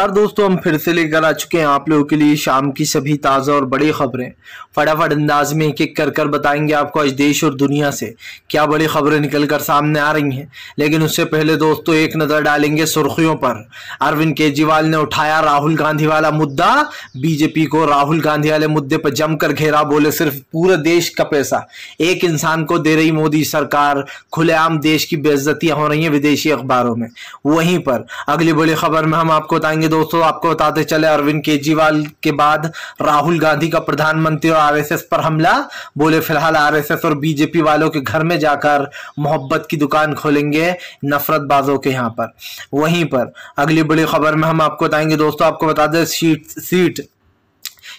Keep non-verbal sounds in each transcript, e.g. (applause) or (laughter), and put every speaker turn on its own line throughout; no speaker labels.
और दोस्तों हम फिर से लेकर आ चुके हैं आप लोगों के लिए शाम की सभी ताज़ा और बड़ी खबरें फटाफट अंदाज में एक एक कर कर बताएंगे आपको आज देश और दुनिया से क्या बड़ी खबरें निकल कर सामने आ रही हैं लेकिन उससे पहले दोस्तों एक नज़र डालेंगे सुर्खियों पर अरविंद केजरीवाल ने उठाया राहुल गांधी वाला मुद्दा बीजेपी को राहुल गांधी वाले मुद्दे पर जमकर घेरा बोले सिर्फ पूरे देश का पैसा एक इंसान को दे रही मोदी सरकार खुलेआम देश की बेइज्जतियाँ हो रही हैं विदेशी अखबारों में वहीं पर अगली बड़ी खबर में हम आपको बताएंगे दोस्तों आपको बताते चले अरविंद केजरीवाल के बाद राहुल गांधी का प्रधानमंत्री और आरएसएस पर हमला बोले फिलहाल आरएसएस और बीजेपी वालों के घर में जाकर मोहब्बत की दुकान खोलेंगे नफरत बाजों के यहाँ पर वहीं पर अगली बड़ी खबर में हम आपको बताएंगे दोस्तों आपको बता दें सीट सीट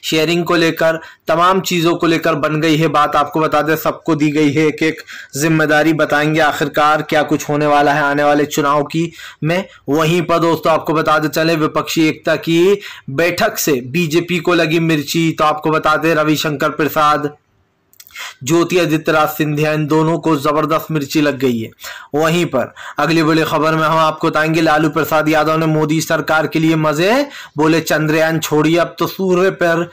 शेयरिंग को लेकर तमाम चीज़ों को लेकर बन गई है बात आपको बता दें सबको दी गई है एक एक जिम्मेदारी बताएंगे आखिरकार क्या कुछ होने वाला है आने वाले चुनाव की मैं वहीं पर दोस्तों आपको बता दें चले विपक्षी एकता की बैठक से बीजेपी को लगी मिर्ची तो आपको बता दें रविशंकर प्रसाद ज्योति आदित्य सिंधिया इन दोनों को जबरदस्त मिर्ची लग गई है वहीं पर अगली बड़ी खबर में हम आपको बताएंगे लालू प्रसाद यादव ने मोदी सरकार के लिए मजे बोले चंद्रयान छोड़िए अब तो सूर्य पर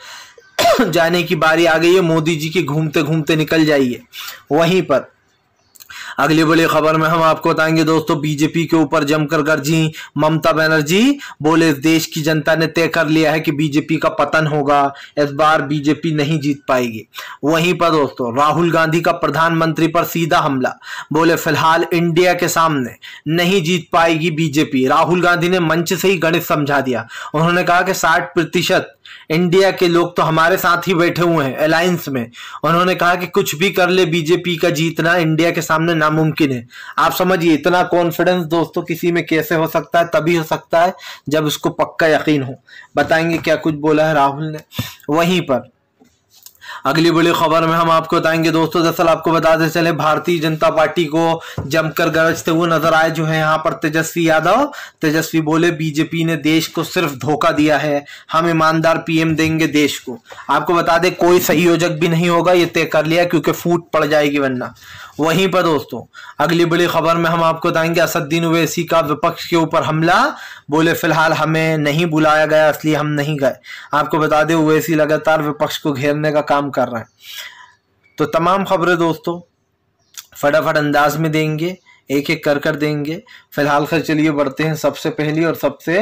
(coughs) जाने की बारी आ गई है मोदी जी की घूमते घूमते निकल जाइए वहीं पर अगली बड़ी खबर में हम आपको बताएंगे दोस्तों बीजेपी के ऊपर जमकर गर्जी ममता बनर्जी बोले इस देश की जनता ने तय कर लिया है कि बीजेपी का पतन होगा इस बार बीजेपी नहीं जीत पाएगी वहीं पर दोस्तों राहुल गांधी का प्रधानमंत्री पर सीधा हमला बोले फिलहाल इंडिया के सामने नहीं जीत पाएगी बीजेपी राहुल गांधी ने मंच से ही गणित समझा दिया उन्होंने कहा कि साठ प्रतिशत इंडिया के लोग तो हमारे साथ ही बैठे हुए हैं अलायंस में उन्होंने कहा कि कुछ भी कर ले बीजेपी का जीतना इंडिया के सामने नामुमकिन है आप समझिए इतना कॉन्फिडेंस दोस्तों किसी में कैसे हो सकता है तभी हो सकता है जब उसको पक्का यकीन हो बताएंगे क्या कुछ बोला है राहुल ने वहीं पर अगली बड़ी खबर में हम आपको बताएंगे दोस्तों दरअसल आपको बताते चले भारतीय जनता पार्टी को जमकर गरजते हुए नजर आए जो है यहाँ पर तेजस्वी यादव तेजस्वी बोले बीजेपी ने देश को सिर्फ धोखा दिया है हम ईमानदार पीएम देंगे देश को आपको बता दे कोई सहयोजक भी नहीं होगा ये तय कर लिया क्योंकि फूट पड़ जाएगी वरना वहीं पर दोस्तों अगली बड़ी खबर में हम आपको बताएंगे असद्दीन ओवैसी का विपक्ष के ऊपर हमला बोले फिलहाल हमें नहीं बुलाया गया इसलिए हम नहीं गए आपको बता दें ओवैसी लगातार विपक्ष को घेरने का काम कर रहे हैं तो तमाम खबरें दोस्तों फटाफट अंदाज में देंगे एक एक कर कर देंगे फिलहाल सर चलिए बढ़ते हैं सबसे पहली और सबसे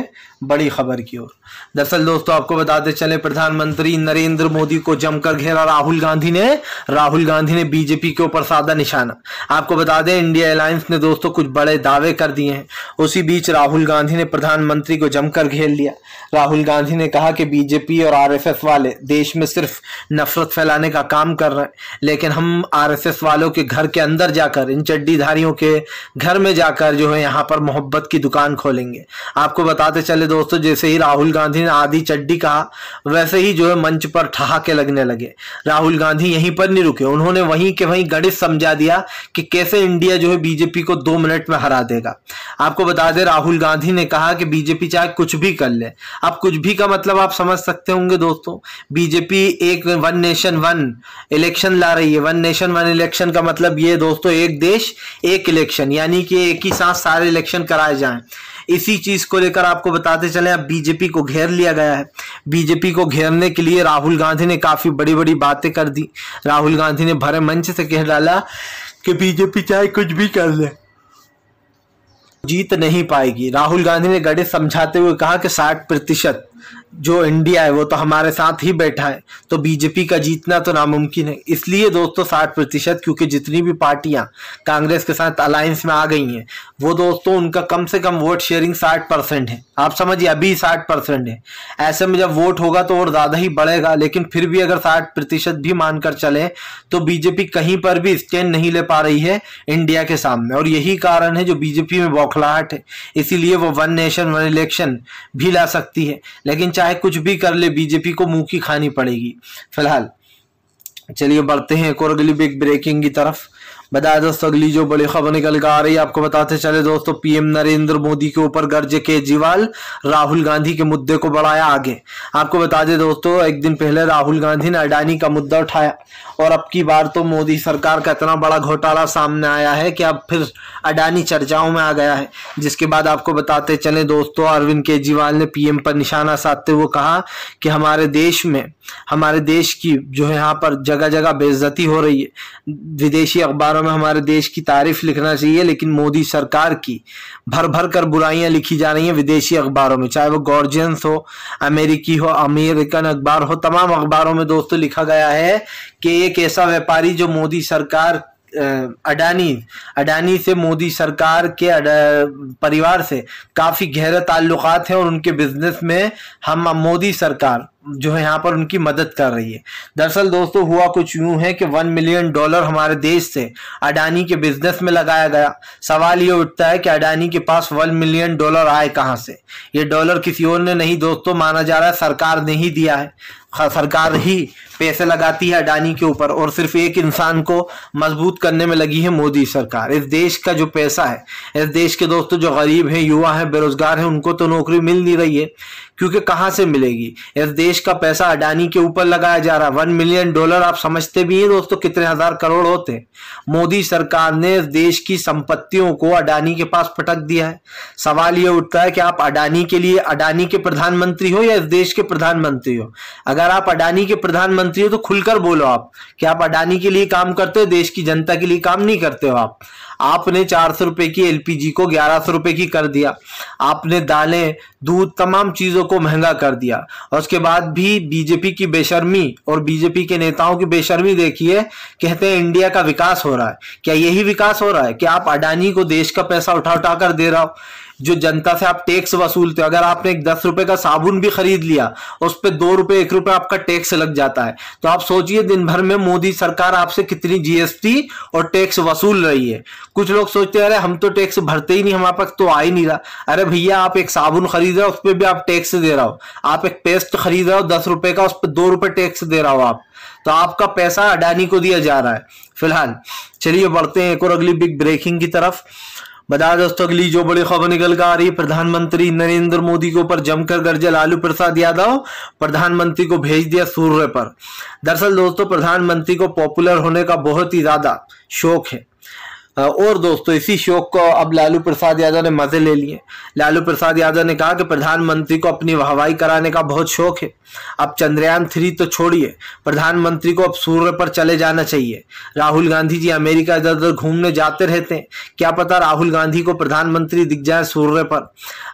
बड़ी खबर की ओर दरअसल दोस्तों आपको बताते चले प्रधानमंत्री नरेंद्र मोदी को जमकर घेरा राहुल गांधी ने राहुल गांधी ने बीजेपी के ऊपर साधा निशाना आपको बता दें इंडिया एयरलाइंस ने दोस्तों कुछ बड़े दावे कर दिए हैं उसी बीच राहुल गांधी ने प्रधानमंत्री को जमकर घेर लिया राहुल गांधी ने कहा कि बीजेपी और आरएसएस वाले देश में सिर्फ नफरत फैलाने का काम कर रहे हैं लेकिन हम आरएसएस वालों के घर के अंदर जाकर इन चड्डीधारियों के घर में जाकर जो है यहाँ पर मोहब्बत की दुकान खोलेंगे आपको बताते चले दोस्तों जैसे ही राहुल गांधी ने आधी चड्डी कहा वैसे ही जो है मंच पर ठहाके लगने लगे राहुल गांधी यहीं पर नहीं रुके उन्होंने वहीं के वहीं गणित समझा दिया कि कैसे इंडिया जो है बीजेपी को दो मिनट में हरा देगा आपको बता दें राहुल गांधी ने कहा कि बीजेपी चाहे कुछ भी कर ले अब कुछ भी का मतलब आप समझ सकते होंगे दोस्तों बीजेपी एक वन नेशन वन इलेक्शन ला रही है वन नेशन वन इलेक्शन का मतलब ये दोस्तों एक देश एक इलेक्शन इलेक्शन यानी कि एक ही साथ सारे इलेक्शन कराए जाएं इसी चीज को लेकर आपको बताते चले अब बीजेपी को घेर लिया गया है बीजेपी को घेरने के लिए राहुल गांधी ने काफी बड़ी बड़ी बातें कर दी राहुल गांधी ने भरे मंच से कह डाला कि बीजेपी चाहे कुछ भी कर ले जीत नहीं पाएगी राहुल गांधी ने गड़े समझाते हुए कहा कि साठ प्रतिशत जो इंडिया है वो तो हमारे साथ ही बैठा है तो बीजेपी का जीतना तो नामुमकिन है इसलिए दोस्तों साठ प्रतिशत क्योंकि जितनी भी पार्टियां कांग्रेस के साथ अलायंस में आ गई हैं वो दोस्तों उनका कम से कम वोट शेयरिंग साठ परसेंट है आप समझिए अभी साठ परसेंट है ऐसे में जब वोट होगा तो और ज़्यादा ही बढ़ेगा लेकिन फिर भी अगर साठ प्रतिशत भी मानकर चले तो बीजेपी कहीं पर भी स्टैंड नहीं ले पा रही है इंडिया के सामने और यही कारण है जो बीजेपी में बौखलाहट है इसीलिए वो वन नेशन वन इलेक्शन भी ला सकती है लेकिन चाहे कुछ भी कर ले बीजेपी को मुंह की खानी पड़ेगी फिलहाल चलिए बढ़ते हैं एक और अगली बिग ब्रेकिंग की तरफ बताया दोस्तों अगली जो बड़ी खबर निकल कर आ रही है आपको बताते चले दोस्तों पीएम नरेंद्र मोदी के ऊपर गर्ज केजरीवाल राहुल गांधी के मुद्दे को बढ़ाया आगे आपको बता दे दोस्तों एक दिन पहले राहुल गांधी ने अडानी का मुद्दा उठाया और अब की बार तो मोदी सरकार का इतना बड़ा घोटाला सामने आया है कि अब फिर अडानी चर्चाओं में आ गया है जिसके बाद आपको बताते चले दोस्तों अरविंद केजरीवाल ने पीएम पर निशाना साधते हुए कहा कि हमारे देश में हमारे देश की जो है यहाँ पर जगह जगह बेइज्जती हो रही है विदेशी अखबारों अखबारों में हमारे देश की तारीफ लिखना चाहिए लेकिन मोदी सरकार की भर भर कर बुराइयां लिखी जा रही हैं विदेशी अखबारों में चाहे वो गॉर्जियंस हो अमेरिकी हो अमेरिकन अखबार हो तमाम अखबारों में दोस्तों लिखा गया है कि एक ऐसा व्यापारी जो मोदी सरकार अडानी अडानी से मोदी सरकार के परिवार से काफ़ी गहरे ताल्लुक हैं और उनके बिजनेस में हम मोदी सरकार जो है यहाँ पर उनकी मदद कर रही है दरअसल दोस्तों हुआ कुछ यूँ है कि वन मिलियन डॉलर हमारे देश से अडानी के बिजनेस में लगाया गया सवाल ये उठता है कि अडानी के पास वन मिलियन डॉलर आए कहाँ से ये डॉलर किसी और ने नहीं दोस्तों माना जा रहा है सरकार ने ही दिया है सरकार ही पैसे लगाती है अडानी के ऊपर और सिर्फ एक इंसान को मजबूत करने में लगी है मोदी सरकार इस देश का जो पैसा है इस देश के दोस्तों जो गरीब हैं युवा हैं बेरोजगार हैं उनको तो नौकरी मिल नहीं रही है क्योंकि कहां से मिलेगी इस देश का पैसा अडानी के ऊपर लगाया जा रहा है वन मिलियन डॉलर आप समझते भी हैं दोस्तों कितने हजार करोड़ होते हैं मोदी सरकार ने इस देश की संपत्तियों को अडानी के पास पटक दिया है सवाल ये उठता है कि आप अडानी के लिए अडानी के प्रधानमंत्री हो या इस देश के प्रधानमंत्री हो अगर आप अडानी के प्रधानमंत्री हो तो खुलकर बोलो आप कि आप अडानी के लिए काम करते हो देश की जनता के लिए काम नहीं करते हो आप आपने चार सौ रुपए की एलपीजी को ग्यारह सौ रुपए की कर दिया आपने दालें दूध तमाम चीज़ों को महंगा कर दिया और उसके बाद भी बीजेपी की बेशर्मी और बीजेपी के नेताओं की बेशर्मी देखिए कहते हैं इंडिया का विकास हो रहा है क्या यही विकास हो रहा है क्या आप अडानी को देश का पैसा उठा उठा कर दे रहा हो जो जनता से आप टैक्स वसूलते हो अगर आपने एक दस रुपए का साबुन भी खरीद लिया उस पर दो रुपए एक रुपए आपका टैक्स लग जाता है तो आप सोचिए दिन भर में मोदी सरकार आपसे कितनी जीएसटी और टैक्स वसूल रही है कुछ लोग सोचते हैं अरे हम तो टैक्स भरते ही नहीं हमारे पास तो आ ही नहीं रहा अरे भैया आप एक साबुन खरीद रहे हो उस पर भी आप टैक्स दे रहा हो आप एक पेस्ट खरीद रहे हो दस रुपए का उस पर दो रुपए टैक्स दे रहा हो आप तो आपका पैसा अडानी को दिया जा रहा है फिलहाल चलिए बढ़ते हैं एक और अगली बिग ब्रेकिंग की तरफ बता दोस्तों अगली जो बड़ी खबर निकल कर आ रही प्रधानमंत्री नरेंद्र मोदी के ऊपर जमकर गर्जे लालू प्रसाद यादव प्रधानमंत्री को भेज दिया सूर्य पर दरअसल दोस्तों प्रधानमंत्री को पॉपुलर होने का बहुत ही ज्यादा शौक है और दोस्तों इसी शोक को अब लालू प्रसाद यादव ने मजे ले लिए लालू प्रसाद यादव ने कहा कि प्रधानमंत्री को अपनी वाहवाही कराने का बहुत शौक है अब चंद्रयान थ्री तो छोड़िए प्रधानमंत्री को अब सूर्य पर चले जाना चाहिए राहुल गांधी जी अमेरिका इधर उधर घूमने जाते रहते हैं क्या पता राहुल गांधी को प्रधानमंत्री दिख जाए सूर्य पर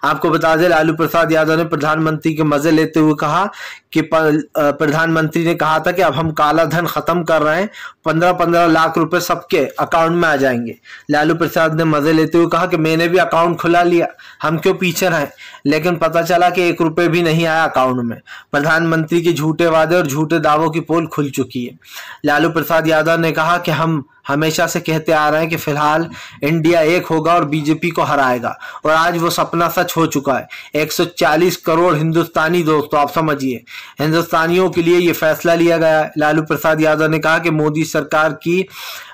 आपको बता दें लालू प्रसाद यादव ने प्रधानमंत्री के मजे लेते हुए कहा कि प्रधानमंत्री ने कहा था कि अब हम काला धन खत्म कर रहे हैं पंद्रह पंद्रह लाख रुपए सबके अकाउंट में आ जाएंगे जाएंगे लालू प्रसाद ने मजे लेते हुए कहा कि मैंने भी अकाउंट खुला लिया हम क्यों पीछे रहे लेकिन पता चला कि एक रुपए भी नहीं आया अकाउंट में प्रधानमंत्री के झूठे वादे और झूठे दावों की पोल खुल चुकी है लालू प्रसाद यादव ने कहा कि हम हमेशा से कहते आ रहे हैं कि फिलहाल इंडिया एक होगा और बीजेपी को हराएगा और आज वो सपना सच हो चुका है 140 करोड़ हिंदुस्तानी दोस्तों आप समझिए हिंदुस्तानियों के लिए ये फैसला लिया गया लालू प्रसाद यादव ने कहा कि मोदी सरकार की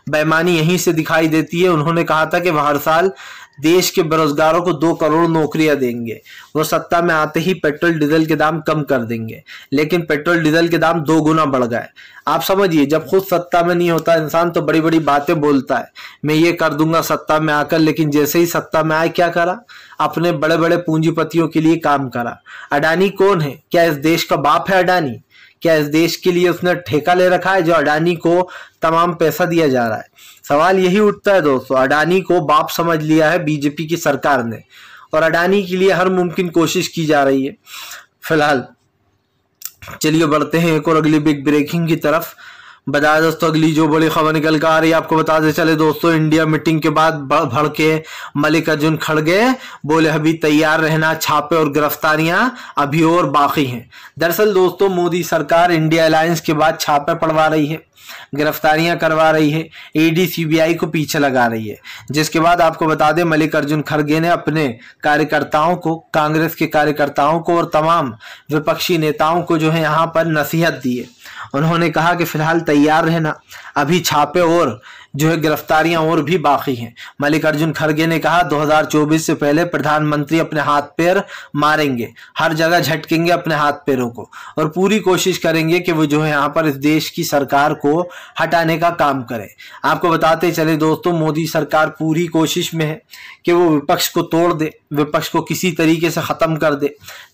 बेमानी यहीं से दिखाई देती है उन्होंने कहा था कि वह हर साल देश के बेरोजगारों को दो करोड़ नौकरियां देंगे वो सत्ता में आते ही पेट्रोल डीजल के दाम कम कर देंगे लेकिन पेट्रोल डीजल के दाम दो गुना बढ़ गए आप समझिए जब खुद सत्ता में नहीं होता इंसान तो बड़ी बड़ी बातें बोलता है मैं ये कर दूंगा सत्ता में आकर लेकिन जैसे ही सत्ता में आए क्या करा अपने बड़े बड़े पूंजीपतियों के लिए काम करा अडानी कौन है क्या इस देश का बाप है अडानी क्या इस देश के लिए उसने ठेका ले रखा है जो अडानी को तमाम पैसा दिया जा रहा है सवाल यही उठता है दोस्तों अडानी को बाप समझ लिया है बीजेपी की सरकार ने और अडानी के लिए हर मुमकिन कोशिश की जा रही है फिलहाल चलिए बढ़ते हैं एक और अगली बिग ब्रेकिंग की तरफ बताया दोस्तों अगली जो बड़ी खबर निकल कर आ रही है आपको बताते चले दोस्तों इंडिया मीटिंग के बाद भड़के अर्जुन खड़गे बोले अभी तैयार रहना छापे और गिरफ्तारियां अभी और बाकी हैं दरअसल दोस्तों मोदी सरकार इंडिया अलायंस के बाद छापे पड़वा रही है गिरफ्तारियां करवा रही है ईडी e सीबीआई को पीछे लगा रही है जिसके बाद आपको बता दें मल्लिकार्जुन खड़गे ने अपने कार्यकर्ताओं को कांग्रेस के कार्यकर्ताओं को और तमाम विपक्षी नेताओं को जो है यहाँ पर नसीहत दी है उन्होंने कहा कि फिलहाल तैयार रहना अभी छापे और जो है गिरफ्तारियां और भी बाकी हैं मल्लिकार्जुन खड़गे ने कहा 2024 से पहले प्रधानमंत्री अपने हाथ पैर मारेंगे हर जगह झटकेंगे अपने हाथ पैरों को और पूरी कोशिश करेंगे कि वो जो है यहाँ पर इस देश की सरकार को हटाने का काम करें आपको बताते चले दोस्तों मोदी सरकार पूरी कोशिश में है कि वो विपक्ष को तोड़ दे विपक्ष को किसी तरीके से ख़त्म कर दे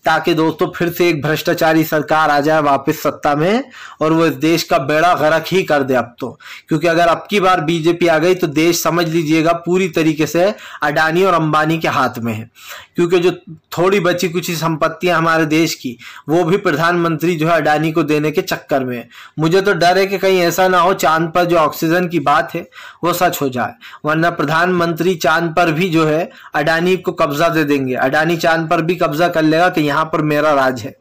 ताकि दोस्तों फिर से एक भ्रष्टाचारी सरकार आ जाए वापस सत्ता में और वो इस देश का बेड़ा गरक ही कर दे अब तो क्योंकि अगर अब की बार बीजेपी आ गई तो देश समझ लीजिएगा पूरी तरीके से अडानी और अंबानी के हाथ में है क्योंकि जो थोड़ी बची कुछ संपत्तियां हमारे देश की वो भी प्रधानमंत्री जो है अडानी को देने के चक्कर में है मुझे तो डर है कि कहीं ऐसा ना हो चांद पर जो ऑक्सीजन की बात है वो सच हो जाए वरना प्रधानमंत्री चांद पर भी जो है अडानी को कब्जा दे देंगे अडानी चांद पर भी कब्जा कर लेगा कि यहाँ पर मेरा राज है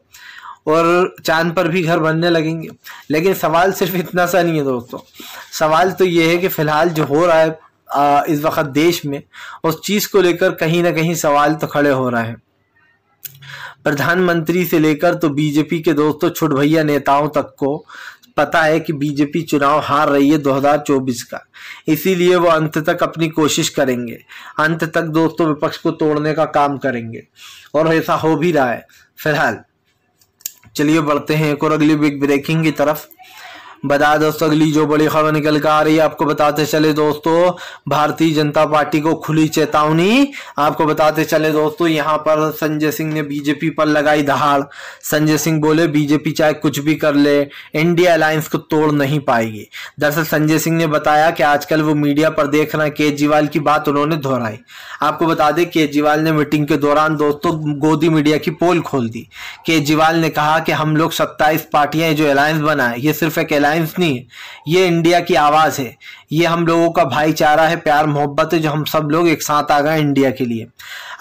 और चांद पर भी घर बनने लगेंगे लेकिन सवाल सिर्फ इतना सा नहीं है दोस्तों सवाल तो ये है कि फ़िलहाल जो हो रहा है इस वक्त देश में उस चीज़ को लेकर कहीं ना कहीं सवाल तो खड़े हो रहे हैं प्रधानमंत्री से लेकर तो बीजेपी के दोस्तों छुट भैया नेताओं तक को पता है कि बीजेपी चुनाव हार रही है 2024 का इसीलिए वो अंत तक अपनी कोशिश करेंगे अंत तक दोस्तों विपक्ष को तोड़ने का काम करेंगे और ऐसा हो भी रहा है फिलहाल चलिए बढ़ते हैं एक और अगली बिग ब्रेकिंग की तरफ बता दोस्तों अगली जो बड़ी खबर निकल कर आ रही है आपको बताते चले दोस्तों भारतीय जनता पार्टी को खुली चेतावनी आपको बताते चले दोस्तों यहाँ पर संजय सिंह ने बीजेपी पर लगाई दहाड़ संजय सिंह बोले बीजेपी चाहे कुछ भी कर ले इंडिया अलायंस को तोड़ नहीं पाएगी दरअसल संजय सिंह ने बताया कि आजकल वो मीडिया पर देख रहे केजरीवाल की बात उन्होंने दोहराई आपको बता दें केजरीवाल ने मीटिंग के दौरान दोस्तों गोदी मीडिया की पोल खोल दी केजरीवाल ने कहा कि हम लोग सत्ताईस पार्टियां जो अलायंस बनाए ये सिर्फ एक अलायंस टाइम्स नहीं ये इंडिया की आवाज़ है ये हम लोगों का भाईचारा है प्यार मोहब्बत है जो हम सब लोग एक साथ आ गए इंडिया के लिए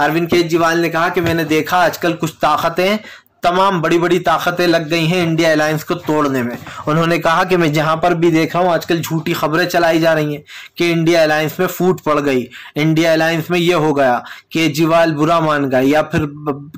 अरविंद केजरीवाल ने कहा कि मैंने देखा आजकल कुछ ताकतें तमाम बड़ी बड़ी ताकतें लग गई हैं इंडिया अलायंस को तोड़ने में उन्होंने कहा कि मैं जहां पर भी देख रहा हूं आजकल झूठी खबरें चलाई जा रही हैं कि इंडिया अलायंस में फूट पड़ गई इंडिया अलायंस में यह हो गया केजरीवाल बुरा मान गए या फिर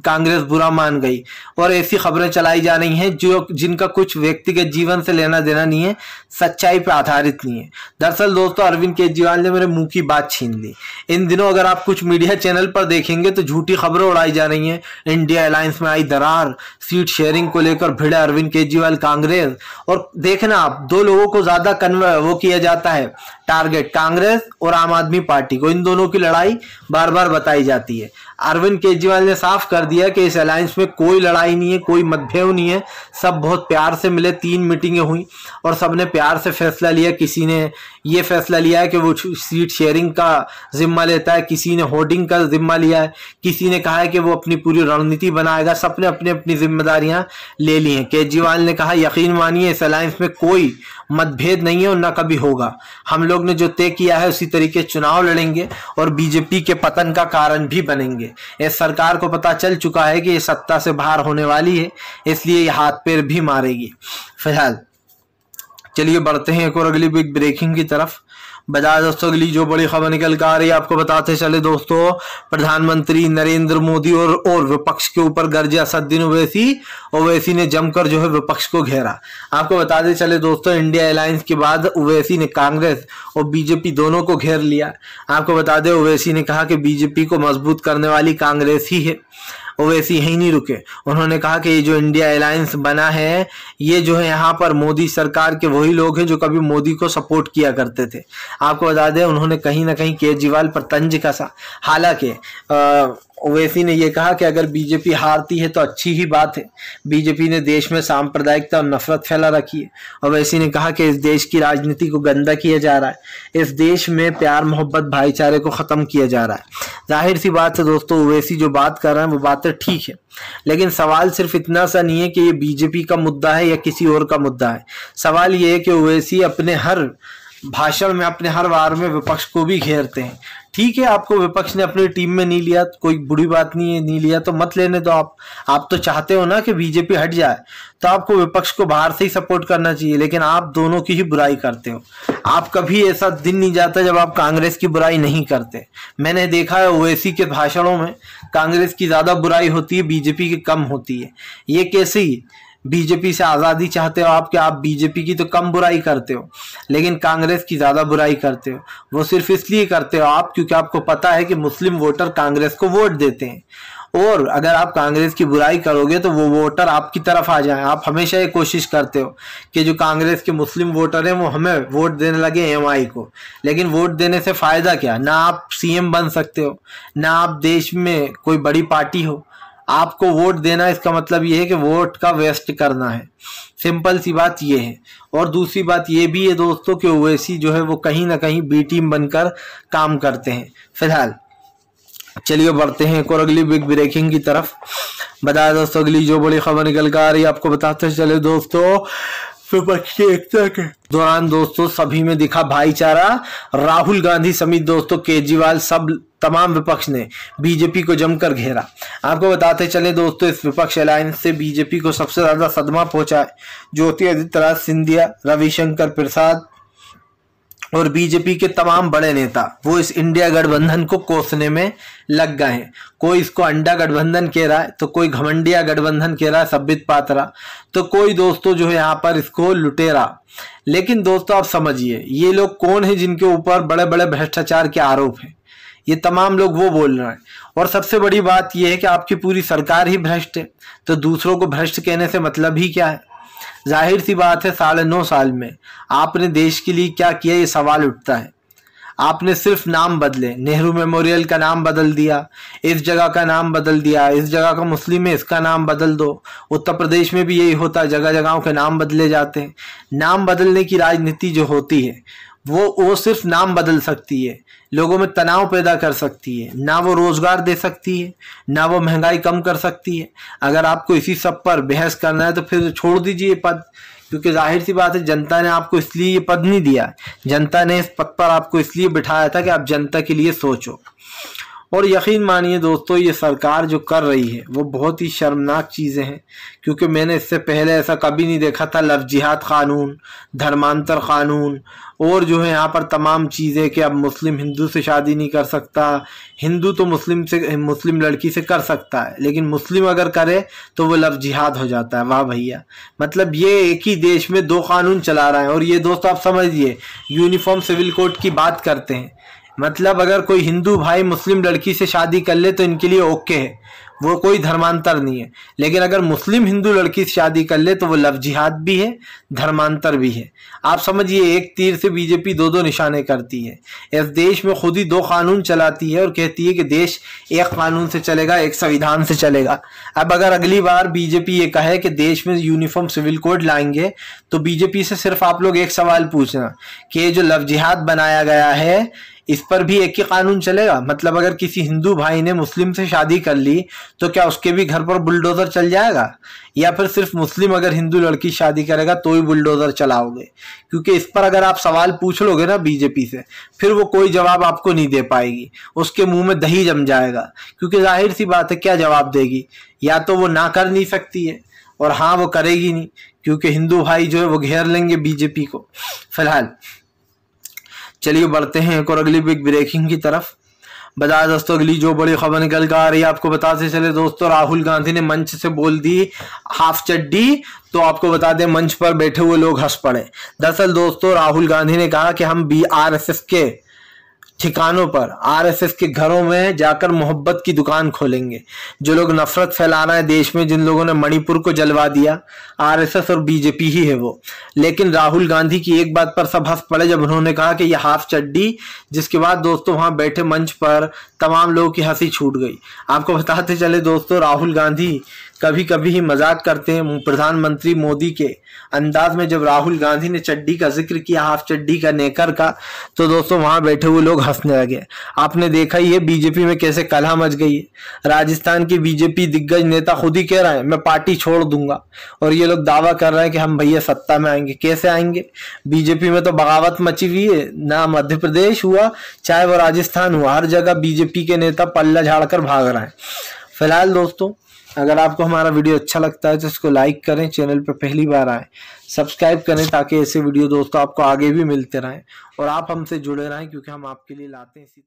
कांग्रेस बुरा मान गई और ऐसी खबरें चलाई जा रही हैं जो जिनका कुछ व्यक्तिगत जीवन से लेना देना नहीं है सच्चाई पर आधारित नहीं है दरअसल दोस्तों अरविंद केजरीवाल ने मेरे मुंह की बात छीन ली इन दिनों अगर आप कुछ मीडिया चैनल पर देखेंगे तो झूठी खबरें उड़ाई जा रही हैं इंडिया अलायंस में आई दरार सीट शेयरिंग को लेकर भिड़ा अरविंद केजरीवाल कांग्रेस और देखना आप दो लोगों को ज्यादा वो किया जाता है टारगेट कांग्रेस और आम आदमी पार्टी को इन दोनों की लड़ाई बार बार बताई जाती है अरविंद केजरीवाल ने साफ कर दिया कि इस अलायंस में कोई लड़ाई नहीं है कोई मतभेद नहीं है सब बहुत प्यार से मिले तीन मीटिंगें हुई और सब ने प्यार से फैसला लिया किसी ने ये फैसला लिया है कि वो सीट शेयरिंग का जिम्मा लेता है किसी ने होर्डिंग का जिम्मा लिया है किसी ने कहा है कि वो अपनी पूरी रणनीति बनाएगा ने अपनी अपनी जिम्मेदारियां ले ली हैं केजरीवाल ने कहा यकीन मानिए इस अलायंस में कोई मतभेद नहीं है और ना कभी होगा हम लोग ने जो तय किया है उसी तरीके चुनाव लड़ेंगे और बीजेपी के पतन का कारण भी बनेंगे करेंगे इस सरकार को पता चल चुका है कि ये सत्ता से बाहर होने वाली है इसलिए ये हाथ पैर भी मारेगी फिलहाल चलिए बढ़ते हैं एक और अगली बिग ब्रेकिंग की तरफ बताया दोस्तों लिए जो बड़ी खबर निकल कर आ रही है आपको बताते चले दोस्तों प्रधानमंत्री नरेंद्र मोदी और और विपक्ष के ऊपर गर्जे असदुद्दीन ओवैसी ओवैसी ने जमकर जो है विपक्ष को घेरा आपको बताते चले दोस्तों इंडिया अलायंस के बाद ओवैसी ने कांग्रेस और बीजेपी दोनों को घेर लिया आपको बता दें ओवैसी ने कहा कि बीजेपी को मजबूत करने वाली कांग्रेस ही है वो वैसे यहीं नहीं रुके उन्होंने कहा कि ये जो इंडिया अलायंस बना है ये जो है यहाँ पर मोदी सरकार के वही लोग हैं जो कभी मोदी को सपोर्ट किया करते थे आपको बता दें उन्होंने कहीं ना कहीं केजरीवाल पर तंज कसा हालांकि ओवैसी ने यह कहा कि अगर बीजेपी हारती है तो अच्छी ही बात है बीजेपी ने देश में सांप्रदायिकता और नफरत फैला रखी है ओवैसी ने कहा कि इस देश की राजनीति को गंदा किया जा रहा है इस देश में प्यार मोहब्बत भाईचारे को ख़त्म किया जा रहा है जाहिर सी बात है दोस्तों ओवैसी जो बात कर रहे हैं वो बात ठीक है लेकिन सवाल सिर्फ इतना सा नहीं है कि ये बीजेपी का मुद्दा है या किसी और का मुद्दा है सवाल ये है कि ओवैसी अपने हर भाषण में अपने हर वार में विपक्ष को भी घेरते हैं ठीक है आपको विपक्ष ने अपनी टीम में नहीं लिया कोई बुरी बात नहीं है नहीं लिया तो मत लेने दो आप आप तो चाहते हो ना कि बीजेपी हट जाए तो आपको विपक्ष को बाहर से ही सपोर्ट करना चाहिए लेकिन आप दोनों की ही बुराई करते हो आप कभी ऐसा दिन नहीं जाता जब आप कांग्रेस की बुराई नहीं करते मैंने देखा है ओवैसी के भाषणों में कांग्रेस की ज़्यादा बुराई होती है बीजेपी की कम होती है ये कैसी बीजेपी से आज़ादी चाहते हो आप कि आप बीजेपी की तो कम बुराई करते हो लेकिन कांग्रेस की ज़्यादा बुराई करते हो वो सिर्फ इसलिए करते हो आप क्योंकि आपको पता है कि मुस्लिम वोटर कांग्रेस को वोट देते हैं और अगर आप कांग्रेस की बुराई करोगे तो वो वोटर आपकी तरफ आ जाए आप हमेशा ये कोशिश करते हो कि जो कांग्रेस के मुस्लिम वोटर हैं वो हमें वोट देने लगे एम को लेकिन वोट देने से फ़ायदा क्या ना आप सीएम बन सकते हो ना आप देश में कोई बड़ी पार्टी हो आपको वोट देना इसका मतलब ये है कि वोट का वेस्ट करना है सिंपल सी बात ये है और दूसरी बात ये भी है दोस्तों कि ओवैसी जो है वो कहीं ना कहीं बी टीम बनकर काम करते हैं फिलहाल चलिए बढ़ते हैं एक और अगली बिग ब्रेकिंग की तरफ बताया दोस्तों अगली जो बड़ी खबर निकल कर आ रही है आपको बताते चले दोस्तों विपक्षी एकता के दौरान दोस्तों सभी में दिखा भाईचारा राहुल गांधी समेत दोस्तों केजरीवाल सब तमाम विपक्ष ने बीजेपी को जमकर घेरा आपको बताते चले दोस्तों इस विपक्ष अलायंस से बीजेपी को सबसे ज्यादा सदमा पहुंचा है ज्योति आदित्यनाथ सिंधिया रविशंकर प्रसाद और बीजेपी के तमाम बड़े नेता वो इस इंडिया गठबंधन को कोसने में लग गए हैं कोई इसको अंडा गठबंधन कह रहा है तो कोई घमंडिया गठबंधन कह रहा है सबित पात्रा तो कोई दोस्तों जो है यहाँ पर इसको लुटेरा लेकिन दोस्तों आप समझिए ये लोग कौन है जिनके ऊपर बड़े बड़े भ्रष्टाचार के आरोप हैं ये तमाम लोग वो बोल रहे हैं और सबसे बड़ी बात यह है कि आपकी पूरी सरकार ही भ्रष्ट है तो दूसरों को भ्रष्ट कहने से मतलब ही क्या है जाहिर सी बात है साढ़े नौ साल में आपने देश के लिए क्या किया ये सवाल उठता है आपने सिर्फ नाम बदले नेहरू मेमोरियल का नाम बदल दिया इस जगह का नाम बदल दिया इस जगह का मुस्लिम है इसका नाम बदल दो उत्तर प्रदेश में भी यही होता है जगह जगहों के नाम बदले जाते हैं नाम बदलने की राजनीति जो होती है वो वो सिर्फ नाम बदल सकती है लोगों में तनाव पैदा कर सकती है ना वो रोज़गार दे सकती है ना वो महंगाई कम कर सकती है अगर आपको इसी सब पर बहस करना है तो फिर छोड़ दीजिए पद क्योंकि जाहिर सी बात है जनता ने आपको इसलिए ये पद नहीं दिया जनता ने इस पद पर आपको इसलिए बिठाया था कि आप जनता के लिए सोचो और यकीन मानिए दोस्तों ये सरकार जो कर रही है वो बहुत ही शर्मनाक चीज़ें हैं क्योंकि मैंने इससे पहले ऐसा कभी नहीं देखा था लफ जिहाद कानून धर्मांतर कानून और जो है यहाँ पर तमाम चीज़ें कि अब मुस्लिम हिंदू से शादी नहीं कर सकता हिंदू तो मुस्लिम से मुस्लिम लड़की से कर सकता है लेकिन मुस्लिम अगर करे तो वो लफ जिहाद हो जाता है वाह भैया मतलब ये एक ही देश में दो कानून चला रहा है और ये दोस्तों आप समझिए यूनिफॉर्म सिविल कोड की बात करते हैं मतलब अगर कोई हिंदू भाई मुस्लिम लड़की से शादी कर ले तो इनके लिए ओके है वो कोई धर्मांतर नहीं है लेकिन अगर मुस्लिम हिंदू लड़की से शादी कर ले तो वो लव जिहाद भी है धर्मांतर भी है आप समझिए एक तीर से बीजेपी दो दो निशाने करती है इस देश में खुद ही दो कानून चलाती है और कहती है कि देश एक कानून से चलेगा एक संविधान से चलेगा अब अगर अगली बार बीजेपी ये कहे कि देश में यूनिफॉर्म सिविल कोड लाएंगे तो बीजेपी से सिर्फ आप लोग एक सवाल पूछना कि जो लव जिहाद बनाया गया है इस पर भी एक ही कानून चलेगा मतलब अगर किसी हिंदू भाई ने मुस्लिम से शादी कर ली तो क्या उसके भी घर पर बुलडोज़र चल जाएगा या फिर सिर्फ मुस्लिम अगर हिंदू लड़की शादी करेगा तो ही बुलडोज़र चलाओगे क्योंकि इस पर अगर आप सवाल पूछ लोगे ना बीजेपी से फिर वो कोई जवाब आपको नहीं दे पाएगी उसके मुंह में दही जम जाएगा क्योंकि जाहिर सी बात है क्या जवाब देगी या तो वो ना कर नहीं सकती है और हाँ वो करेगी नहीं क्योंकि हिंदू भाई जो है वो घेर लेंगे बीजेपी को फिलहाल चलिए बढ़ते हैं एक और अगली बिग ब्रेकिंग की तरफ बताया दोस्तों अगली जो बड़ी खबर निकल कर आ रही है आपको बताते चले दोस्तों राहुल गांधी ने मंच से बोल दी हाफ चड्डी तो आपको बता दें मंच पर बैठे हुए लोग हंस पड़े दरअसल दोस्तों राहुल गांधी ने कहा कि हम बी आर एस एस के ठिकानों पर आरएसएस के घरों में जाकर मोहब्बत की दुकान खोलेंगे जो लोग नफरत फैला रहे हैं देश में जिन लोगों ने मणिपुर को जलवा दिया आरएसएस और बीजेपी ही है वो लेकिन राहुल गांधी की एक बात पर सब हंस पड़े जब उन्होंने कहा कि यह हाफ चड्डी जिसके बाद दोस्तों वहां बैठे मंच पर तमाम लोगों की हंसी छूट गई आपको बताते चले दोस्तों राहुल गांधी कभी कभी ही मजाक करते हैं प्रधानमंत्री मोदी के अंदाज में जब राहुल गांधी ने चड्डी का जिक्र किया हाफ चड्डी का नेकर का तो दोस्तों वहां बैठे हुए लोग हंसने लगे आपने देखा ही है बीजेपी में कैसे कलह मच गई है राजस्थान के बीजेपी दिग्गज नेता खुद ही कह रहे हैं मैं पार्टी छोड़ दूंगा और ये लोग दावा कर रहे हैं कि हम भैया सत्ता में आएंगे कैसे आएंगे बीजेपी में तो बगावत मची हुई है ना मध्य प्रदेश हुआ चाहे वो राजस्थान हुआ हर जगह बीजेपी के नेता पल्ला झाड़ भाग रहे हैं फिलहाल दोस्तों अगर आपको हमारा वीडियो अच्छा लगता है तो इसको लाइक करें चैनल पर पहली बार आएँ सब्सक्राइब करें ताकि ऐसे वीडियो दोस्तों आपको आगे भी मिलते रहें और आप हमसे जुड़े रहें क्योंकि हम आपके लिए लाते हैं इसी